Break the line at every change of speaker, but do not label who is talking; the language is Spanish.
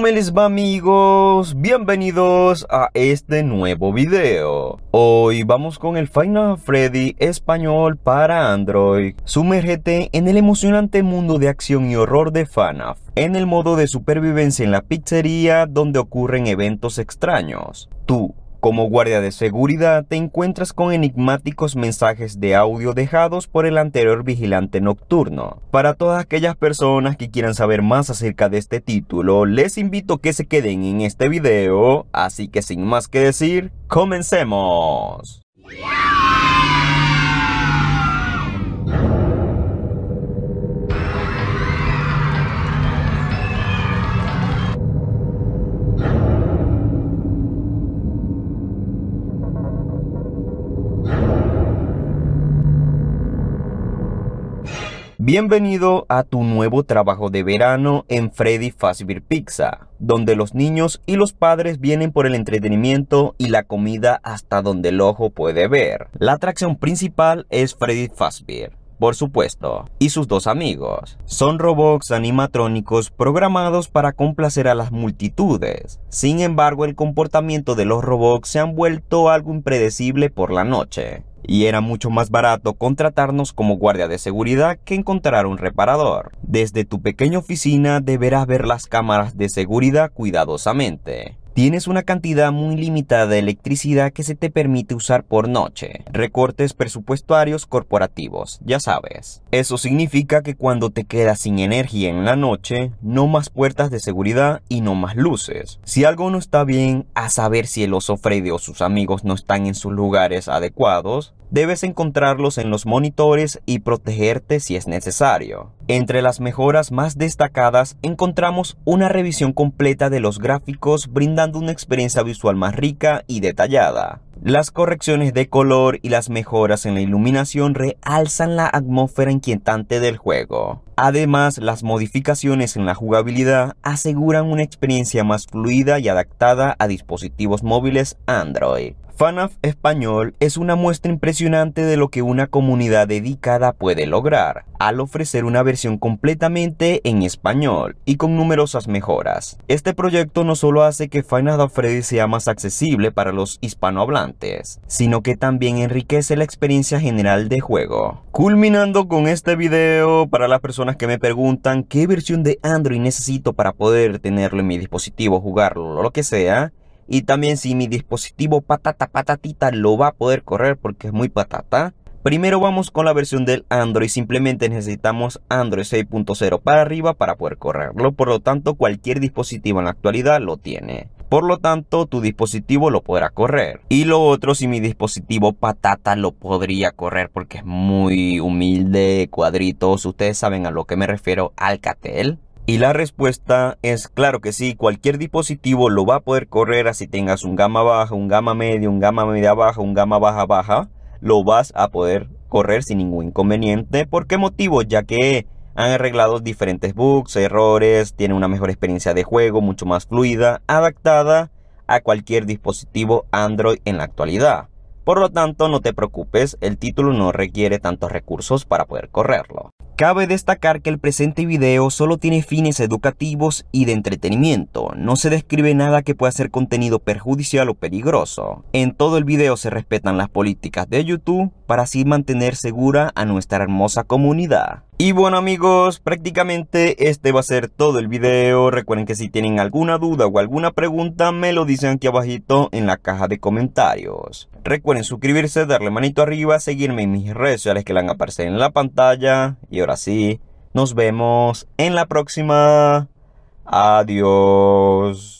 ¿Cómo les va amigos? Bienvenidos a este nuevo video. Hoy vamos con el Final Freddy español para Android. Sumérgete en el emocionante mundo de acción y horror de FNAF, en el modo de supervivencia en la pizzería donde ocurren eventos extraños. Tú como guardia de seguridad te encuentras con enigmáticos mensajes de audio dejados por el anterior vigilante nocturno. Para todas aquellas personas que quieran saber más acerca de este título, les invito que se queden en este video, así que sin más que decir, comencemos. Bienvenido a tu nuevo trabajo de verano en Freddy Fazbear Pizza, donde los niños y los padres vienen por el entretenimiento y la comida hasta donde el ojo puede ver. La atracción principal es Freddy Fazbear, por supuesto, y sus dos amigos. Son robots animatrónicos programados para complacer a las multitudes. Sin embargo, el comportamiento de los robots se han vuelto algo impredecible por la noche y era mucho más barato contratarnos como guardia de seguridad que encontrar un reparador. Desde tu pequeña oficina deberás ver las cámaras de seguridad cuidadosamente. Tienes una cantidad muy limitada de electricidad que se te permite usar por noche. Recortes presupuestarios corporativos, ya sabes. Eso significa que cuando te quedas sin energía en la noche, no más puertas de seguridad y no más luces. Si algo no está bien, a saber si el oso Freddy o sus amigos no están en sus lugares adecuados, debes encontrarlos en los monitores y protegerte si es necesario. Entre las mejoras más destacadas encontramos una revisión completa de los gráficos brindando una experiencia visual más rica y detallada. Las correcciones de color y las mejoras en la iluminación realzan la atmósfera inquietante del juego. Además, las modificaciones en la jugabilidad aseguran una experiencia más fluida y adaptada a dispositivos móviles Android. FANAF Español es una muestra impresionante de lo que una comunidad dedicada puede lograr, al ofrecer una versión completamente en español y con numerosas mejoras. Este proyecto no solo hace que FNAF Freddy sea más accesible para los hispanohablantes, sino que también enriquece la experiencia general de juego. Culminando con este video, para las personas que me preguntan qué versión de Android necesito para poder tenerlo en mi dispositivo, jugarlo, o lo que sea, y también si mi dispositivo patata patatita lo va a poder correr porque es muy patata, Primero vamos con la versión del Android, simplemente necesitamos Android 6.0 para arriba para poder correrlo, por lo tanto cualquier dispositivo en la actualidad lo tiene. Por lo tanto, tu dispositivo lo podrá correr. Y lo otro, si mi dispositivo patata lo podría correr porque es muy humilde, cuadritos, ustedes saben a lo que me refiero, Alcatel. Y la respuesta es claro que sí, cualquier dispositivo lo va a poder correr así tengas un gama baja, un gama medio, un gama media baja, un gama baja baja, lo vas a poder correr sin ningún inconveniente. ¿Por qué motivo? Ya que han arreglado diferentes bugs, errores, Tiene una mejor experiencia de juego, mucho más fluida, adaptada a cualquier dispositivo Android en la actualidad. Por lo tanto, no te preocupes, el título no requiere tantos recursos para poder correrlo. Cabe destacar que el presente video solo tiene fines educativos y de entretenimiento, no se describe nada que pueda ser contenido perjudicial o peligroso. En todo el video se respetan las políticas de YouTube para así mantener segura a nuestra hermosa comunidad. Y bueno amigos, prácticamente este va a ser todo el video. Recuerden que si tienen alguna duda o alguna pregunta me lo dicen aquí abajito en la caja de comentarios. Recuerden suscribirse, darle manito arriba, seguirme en mis redes sociales que van a aparecer en la pantalla. Y ahora sí, nos vemos en la próxima. Adiós.